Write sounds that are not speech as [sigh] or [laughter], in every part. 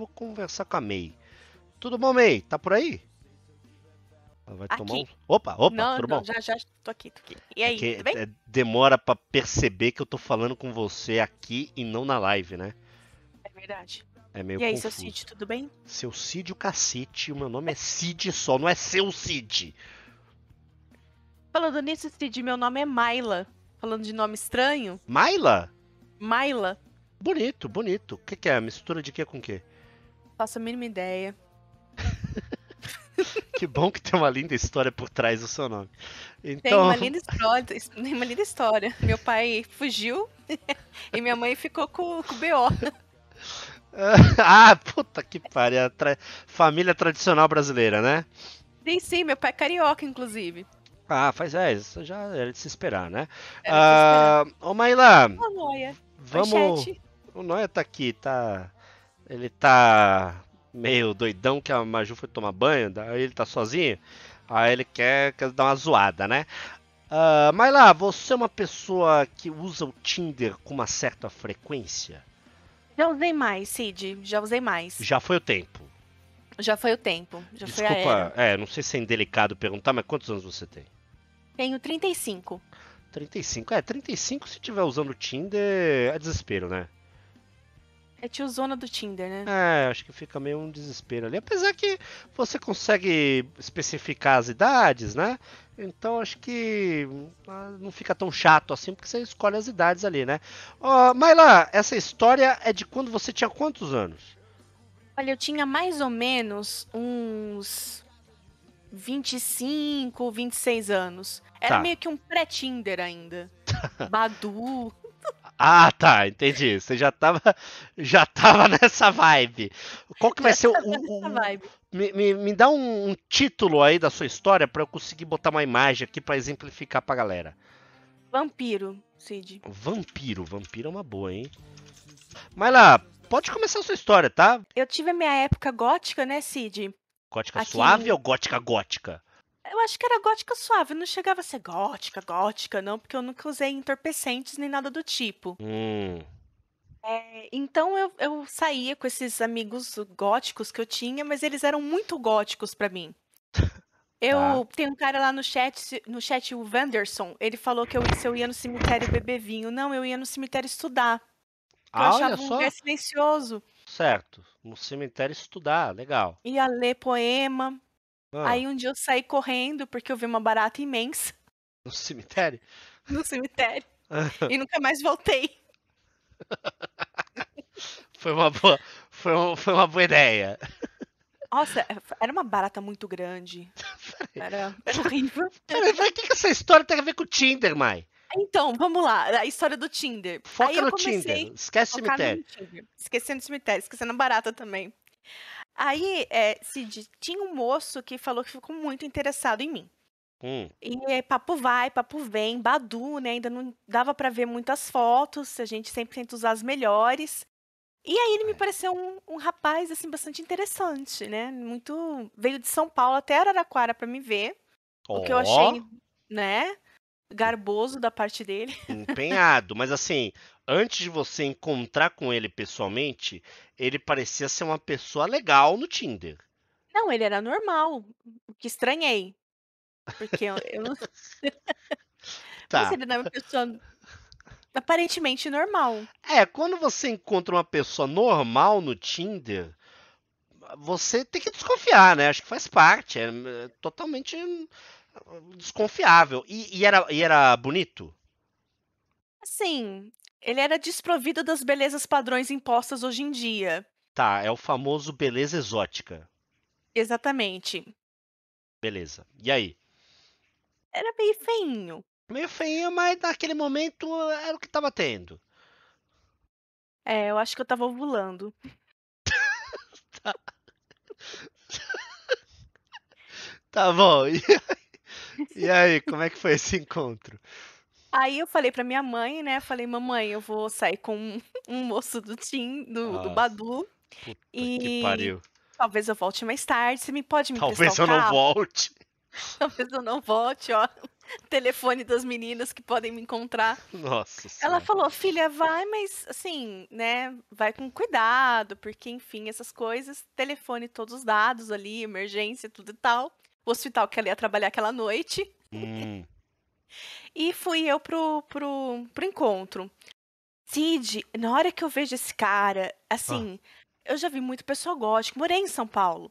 vou conversar com a May. Tudo bom, May? Tá por aí? Ela vai aqui. tomar um... Opa, opa, não, tudo não, bom? Já, já, tô aqui, tô aqui. E é aí, é tudo bem? É, demora pra perceber que eu tô falando com você aqui e não na live, né? É verdade. É meio e aí, confuso. seu Cid, tudo bem? Seu Cid, o cacete. O meu nome é Cid só, não é seu Cid. Falando nisso, Cid, meu nome é Maila. Falando de nome estranho. Maila? Maila. Bonito, bonito. O que, que, é? Mistura de que com que? Faço a mínima ideia. [laughs] que bom que tem uma linda história por trás do seu nome. Então... Tem uma então, linda história, [laughs] tem uma linda história. Meu pai fugiu [laughs] e minha mãe ficou com, com o BO. ah, puta que pariu. Tra... Família tradicional brasileira, né? Sim, sim, meu pai é carioca, inclusive. Ah, faz é, isso já era é de se esperar, né? É era ah, Ô Maila, Ô, Noia. vamos... O Noia tá aqui, tá ele tá meio doidão que a Maju foi tomar banho, daí ele tá sozinho, aí ele quer, quer dar uma zoada, né? Uh, mas lá, você é uma pessoa que usa o Tinder com uma certa frequência? Já usei mais, Cid, já usei mais. Já foi o tempo. Já foi o tempo, já Desculpa, foi a era. é, não sei se é indelicado perguntar, mas quantos anos você tem? Tenho 35. 35, é, 35 se tiver usando o Tinder é desespero, né? É tiozona do Tinder, né? É, acho que fica meio um desespero ali. Apesar que você consegue especificar as idades, né? Então acho que ah, não fica tão chato assim, porque você escolhe as idades ali, né? Oh, Maila, essa história é de quando você tinha quantos anos? Olha, eu tinha mais ou menos uns 25, 26 anos. Era tá. meio que um pré-Tinder ainda. [laughs] Badu. Ah, tá, entendi. Você já tava, já tava nessa vibe. Qual que vai já ser o. o, o me, me, me, dá um, um, título aí da sua história para eu conseguir botar uma imagem aqui para exemplificar pra galera. Vampiro, Cid. Vampiro, vampiro é uma boa, hein? Mas lá, pode começar a sua história, tá? Eu tive a minha época gótica, né, Cid? Gótica aqui... suave ou gótica gótica? Eu acho que era gótica suave, não chegava a ser gótica, gótica, não, porque eu nunca usei entorpecentes nem nada do tipo. Hum. É, então eu, eu saía com esses amigos góticos que eu tinha, mas eles eram muito góticos para mim. Eu tá. tenho um cara lá no chat, no chat, o Vanderson, ele falou que eu, se eu ia no cemitério beber vinho. Não, eu ia no cemitério estudar. Ah, eu achava olha um só. lugar silencioso. Certo. No cemitério estudar, legal. Ia ler poema. Ah. Aí um dia eu saí correndo porque eu vi uma barata imensa. [laughs] No cemitério? No cemitério. Ah. e nunca mais voltei. [laughs] foi uma boa, foi, uma, foi uma boa ideia. Nossa, é, era uma barata muito grande. [laughs] Era horrível. Peraí, o que, que essa história tem a ver com o Tinder, mãe. Então, vamos lá, a história do Tinder. Foca no Tinder, esquece o cemitério. Esquecendo o cemitério, esquecendo a barata também. Aí, é, Cid, tinha um moço que falou que ficou muito interessado em mim. Hum. E é, papo vai, papo vem, Badu, né? Ainda não dava para ver muitas fotos, a gente sempre tenta usar as melhores. E aí ele me é. pareceu um, um rapaz, assim, bastante interessante, né? Muito... Veio de São Paulo até Araraquara para me ver. Oh. O que eu achei, né? garboso da parte dele. Empenhado, mas assim, antes de você encontrar com ele pessoalmente, ele parecia ser uma pessoa legal no Tinder. Não, ele era normal, o que estranhei. Porque eu, eu não. [laughs] tá. Mas ele era uma pessoa aparentemente normal. É, quando você encontra uma pessoa normal no Tinder, você tem que desconfiar, né? Acho que faz parte. É, é totalmente desconfiável. E, e, era, e era bonito? Sim, ele era desprovido das belezas padrões impostas hoje em dia. Tá, é o famoso beleza exótica. Exatamente. Beleza. E aí? Era meio feinho. Meio feinho, mas naquele momento era o que tava tendo. É, eu acho que eu tava ovulando. [laughs] tá. [laughs] tá bom. E e aí, como é que foi esse encontro? Aí eu falei pra minha mãe, né? Falei, mamãe, eu vou sair com um, moço do Tim, do, Nossa, do Badu. e que pariu. Talvez eu volte mais tarde. Você me pode me Talvez eu não volte. [laughs] Talvez eu não volte, ó. Telefone das meninas que podem me encontrar. Nossa. Ela senhora. falou, filha, vai, mas assim, né? Vai com cuidado, porque, enfim, essas coisas. Telefone, todos os dados ali, emergência, tudo e tal o hospital que ela ia trabalhar aquela noite. Hum. e fui eu pro, pro, pro encontro. Cid, na hora que eu vejo esse cara, assim, ah. eu já vi muito pessoal gótico morei em São Paulo.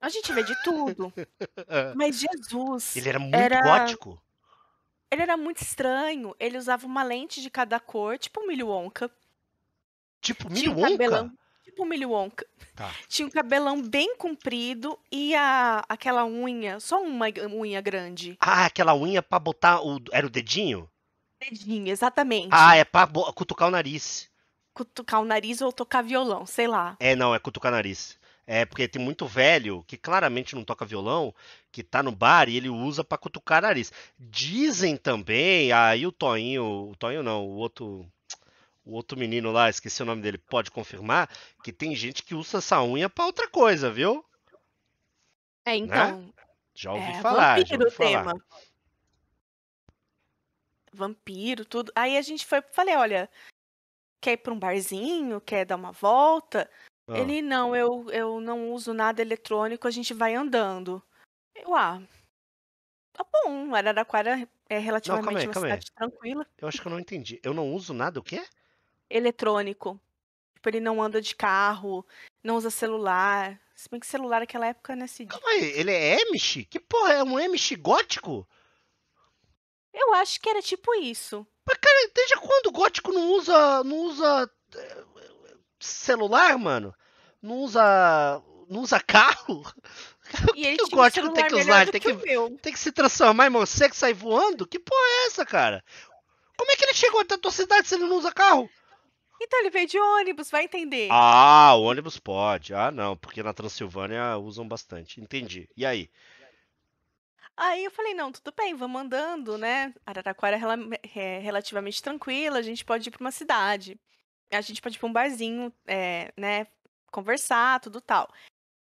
A gente vê de tudo. [laughs] Mas Jesus. Ele era muito era... gótico? Ele era muito estranho. Ele usava uma lente de cada cor, tipo um milho onca. Tipo milho onca? Um cabelão tipo milho Wonka. Tá. [laughs] Tinha um cabelão bem comprido e a, aquela unha, só uma unha grande. Ah, aquela unha pra botar o. Era o dedinho? Dedinho, exatamente. Ah, é pra cutucar o nariz. Cutucar o nariz ou tocar violão, sei lá. É, não, é cutucar o nariz. É, porque tem muito velho que claramente não toca violão, que tá no bar e ele usa para cutucar o nariz. Dizem também, aí o Toinho, o Toinho não, o outro o outro menino lá, esqueci o nome dele, pode confirmar que tem gente que usa essa unha para outra coisa, viu? É, né? então. Né? Já ouvi é, falar. Vampiro já ouvi falar. tema. Vampiro, tudo. Aí a gente foi, falei, olha, quer ir para um barzinho, quer dar uma volta? Ah. Ele não, eu, eu não uso nada eletrônico, a gente vai andando. Eu, ah, tá bom, Araraquara é relativamente não, calma aí, calma aí. tranquila. Eu acho que eu não entendi. Eu não uso nada, o quê? eletrônico. Tipo, ele não anda de carro, não usa celular. Se bem que celular naquela época, né, Cid? Calma aí, ele é Amish? Que porra, é um Amish gótico? Eu acho que era tipo isso. Mas, cara, desde quando o gótico não usa. não usa. Eh, celular, mano? Não usa. não usa carro? [laughs] Por que, que o gótico tem que usar? Tem que, que tem que se transformar em morcego e sair voando? Que porra é essa, cara? Como é que ele chegou até a tua cidade se ele não usa carro? Então ele veio de ônibus, vai entender. Ah, o ônibus pode. Ah, não, porque na Transilvânia usam bastante. Entendi. E aí? Aí eu falei, não, tudo bem, vamos andando, né? Araraquara é, é relativamente tranquila, a gente pode ir para uma cidade. A gente pode ir para um barzinho, é, né? Conversar, tudo tal.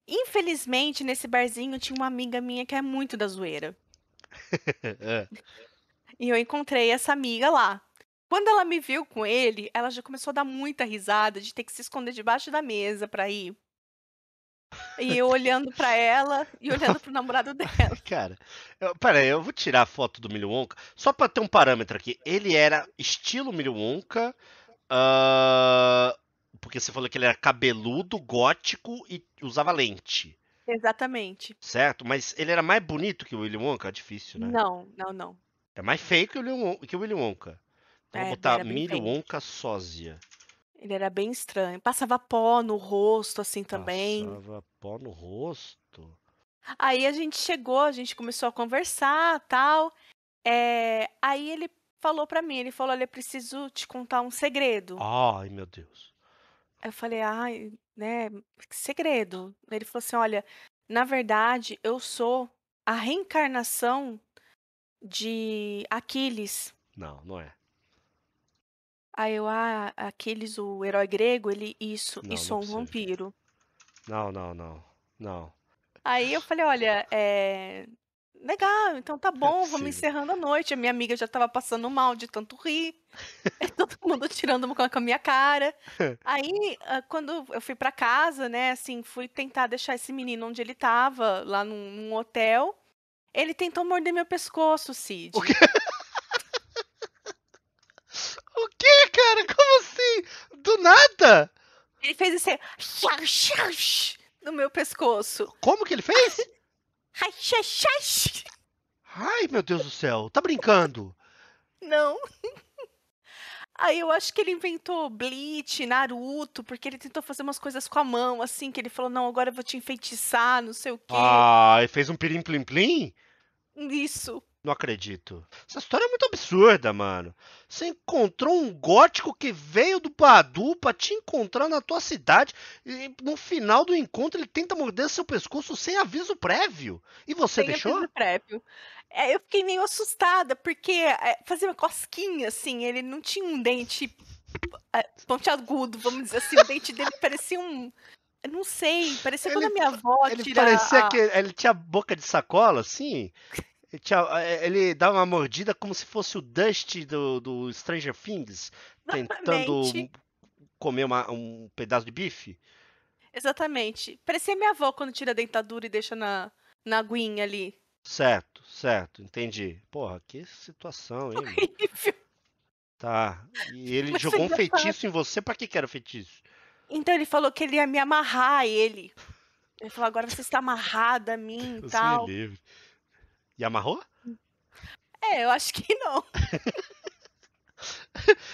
Infelizmente, nesse barzinho tinha uma amiga minha que é muito da zoeira. [laughs] é. E eu encontrei essa amiga lá. Quando ela me viu com ele, ela já começou a dar muita risada de ter que se esconder debaixo da mesa pra ir. E eu olhando pra ela e [laughs] olhando pro namorado dela. [laughs] Cara, eu, pera aí, eu vou tirar a foto do Milho Wonka só pra ter um parâmetro aqui. Ele era estilo Milho Wonka, uh, porque você falou que ele era cabeludo, gótico e usava lente. Exatamente. Certo? Mas ele era mais bonito que o Willy Wonka? É difícil, né? Não, não, não. É mais feio que o Willy Wonka. Então, vou é, botar milho onca sósia. Ele era bem estranho. Passava pó no rosto, assim também. Passava pó no rosto. Aí a gente chegou, a gente começou a conversar tal. É... Aí ele falou para mim, ele falou, olha, preciso te contar um segredo. Ai, meu Deus. Eu falei, ai, né, que segredo. Ele falou assim, olha, na verdade, eu sou a reencarnação de Aquiles. Não, não é. Aí eu, ah, aqueles, o herói grego, ele, isso, Não, e sou um vampiro. Não, não, não. Não. Aí eu falei, olha, é. Legal, então tá é bom, vamos encerrando a noite. A minha amiga já tava passando mal de tanto rir. [laughs] todo mundo tirando com a minha cara. [laughs] Aí, ah, quando eu fui para casa, né, assim, fui tentar deixar esse menino onde ele tava, lá num, num hotel. Ele tentou morder meu pescoço, Cid. O quê? nada! Ele fez esse. No meu pescoço. Como que ele fez? Ai, meu Deus do céu, tá brincando? Não. [laughs] Aí eu acho que ele inventou Bleach, Naruto, porque ele tentou fazer umas coisas com a mão, assim, que ele falou, não, agora eu vou te enfeitiçar, não sei o quê. Ah, e fez um pirim-plim-plim? Isso. Não acredito. Essa história é muito absurda, mano. Você encontrou um gótico que veio do Padu pra te encontrar na tua cidade e no final do encontro ele tenta morder seu pescoço sem aviso prévio. E você sem deixou? Sem aviso prévio. É, eu fiquei meio assustada, porque é, fazia uma cosquinha, assim, ele não tinha um dente é, pontiagudo, vamos dizer assim. O dente dele [laughs] parecia um... não sei, parecia ele, quando a minha avó ele tira... Parecia a... que ele tinha boca de sacola, assim, é, ele dá uma mordida como se fosse o Dust do, do Stranger Things, tentando comer uma, um pedaço de bife. Exatamente. Parecia minha avó quando tira a dentadura e deixa na, na aguinha ali. Certo, certo, entendi. Porra, que situação, hein? Horrível. Tá. E [laughs] ele Mas jogou um feitiço em você, pra que que era o feitiço? Então ele falou que ele ia me amarrar ele. Ele falou, agora você está amarrada a mim e tal. Me livre. E amarrou? É, eu acho que não.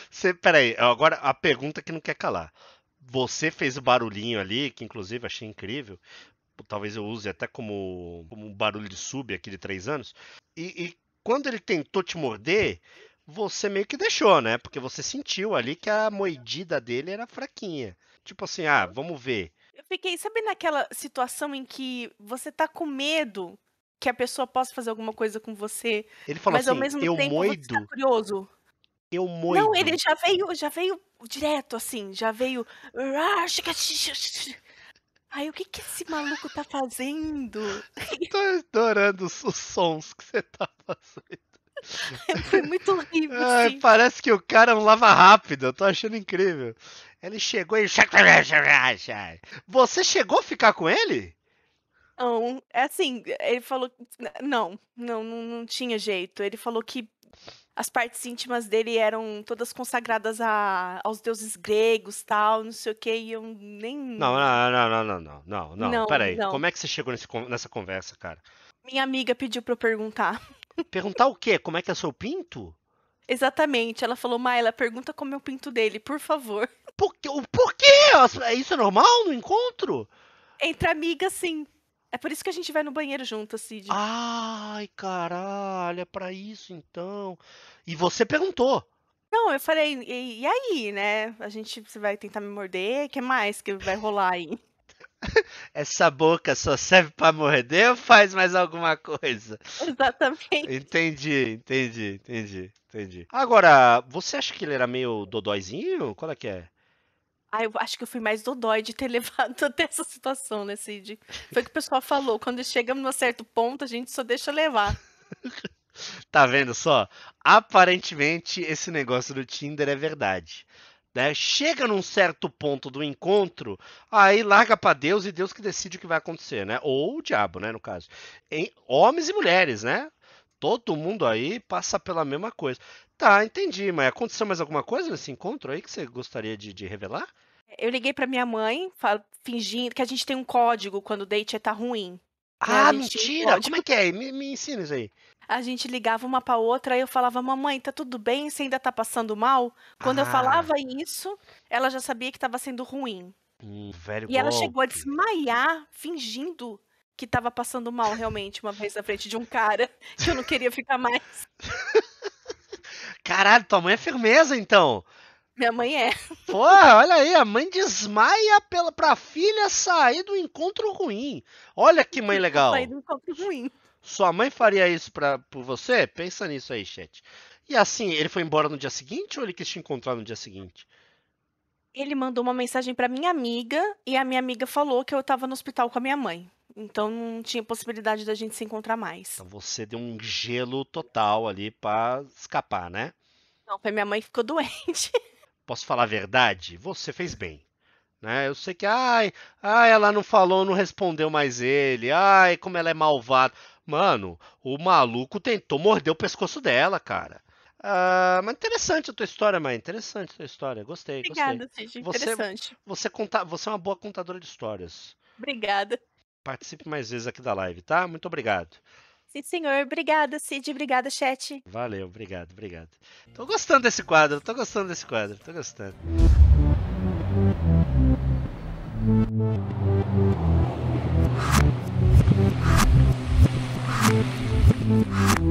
Você, [laughs] peraí, agora a pergunta que não quer calar. Você fez o barulhinho ali, que inclusive achei incrível. Talvez eu use até como, como um barulho de sub aqui de três anos. E, e quando ele tentou te morder, você meio que deixou, né? Porque você sentiu ali que a mordida dele era fraquinha. Tipo assim, ah, vamos ver. Eu fiquei, sabe naquela situação em que você tá com medo que a pessoa possa fazer alguma coisa com você. Ele falou mas assim, ao mesmo eu tempo moido, você tá curioso. Eu moido. Não, ele já veio, já veio direto assim, já veio. Ai, ah, o que que esse maluco tá fazendo? [laughs] Tô adorando os, sons que você tá fazendo. É, foi muito horrível. [laughs] Ai, Parece que o cara é um lava rápido, eu tô achando incrível. Ele chegou e. Você chegou a ficar com ele? Não, é assim, ele falou. Não, não, não tinha jeito. Ele falou que as partes íntimas dele eram todas consagradas a, aos deuses gregos, tal, não sei o que, e eu nem. Não, não, não, não, não, não, não, não. não peraí. Não. Como é que você chegou nesse, nessa conversa, cara? Minha amiga pediu pra eu perguntar. Perguntar o quê? Como é que é seu pinto? Exatamente. Ela falou, Maila, pergunta como é o pinto dele, por favor. Por, por quê? É isso é normal no encontro? Entre amigas, sim. É por isso que a gente vai no banheiro junto, Cid. Ai, caralho, é pra isso então. E você perguntou. Não, eu falei, e, e aí, né? A gente você vai tentar me morder, o que mais que vai rolar aí? [laughs] Essa boca só serve para morder ou faz mais alguma coisa? Exatamente. Entendi, entendi, entendi, entendi. Agora, você acha que ele era meio dodóizinho? Qual é que é? Ah, eu acho que eu fui mais dodói de ter [laughs] levado até essa situação, né, Cid? Foi o que o pessoal falou. Quando chegamos a certo ponto, a gente só deixa levar. [laughs] tá vendo só? Aparentemente, esse negócio do Tinder é verdade. Né? Chega num certo ponto do encontro, aí larga para Deus e Deus que decide o que vai acontecer, né? Ou o diabo, né, no caso. Em, homens e mulheres, né? todo mundo aí passa pela mesma coisa. Tá, entendi, mas aconteceu mais alguma coisa nesse encontro aí que você gostaria de, de revelar? Eu liguei para minha mãe, fingindo que a gente tem um código quando o date tá ruim. Ah, né? mentira! Como é que é? Me, me ensina isso aí. A gente ligava uma pra outra e eu falava, mamãe, tá tudo bem? Você ainda tá passando mal? Quando ah. eu falava isso, ela já sabia que tava sendo ruim. Hum, velho e golpe. ela chegou a desmaiar, fingindo que tava passando mal realmente uma vez na frente de um cara [laughs] que eu não queria ficar mais. Caralho, tua mãe é firmeza então. Minha mãe é. Porra, olha aí, a mãe desmaia pela, pra filha sair do encontro ruim. Olha que mãe [laughs] legal. Sair do encontro ruim. Sua mãe faria isso pra, por você? Pensa nisso aí, chat. E assim, ele foi embora no dia seguinte ou ele quis te encontrar no dia seguinte? Ele mandou uma mensagem pra minha amiga e a minha amiga falou que eu tava no hospital com a minha mãe. Então não tinha possibilidade da gente se encontrar mais. Então você deu um gelo total ali para escapar, né? Não, foi minha mãe que ficou [laughs] doente. Posso falar a verdade? Você fez bem. Né? Eu sei que, ai, ai, ela não falou, não respondeu mais ele. Ai, como ela é malvada. Mano, o maluco tentou morder o pescoço dela, cara. Ah, mas interessante a tua história, mãe. Interessante a tua história. Gostei, Obrigada, gostei. Cid, você, interessante. Você, conta, você é uma boa contadora de histórias. Obrigada. Participe mais vezes aqui da live, tá? Muito obrigado. Sim, senhor. Obrigada, Cid. Obrigada, chat. Valeu, obrigado, obrigado. Tô gostando desse quadro, tô gostando desse quadro, tô gostando. Música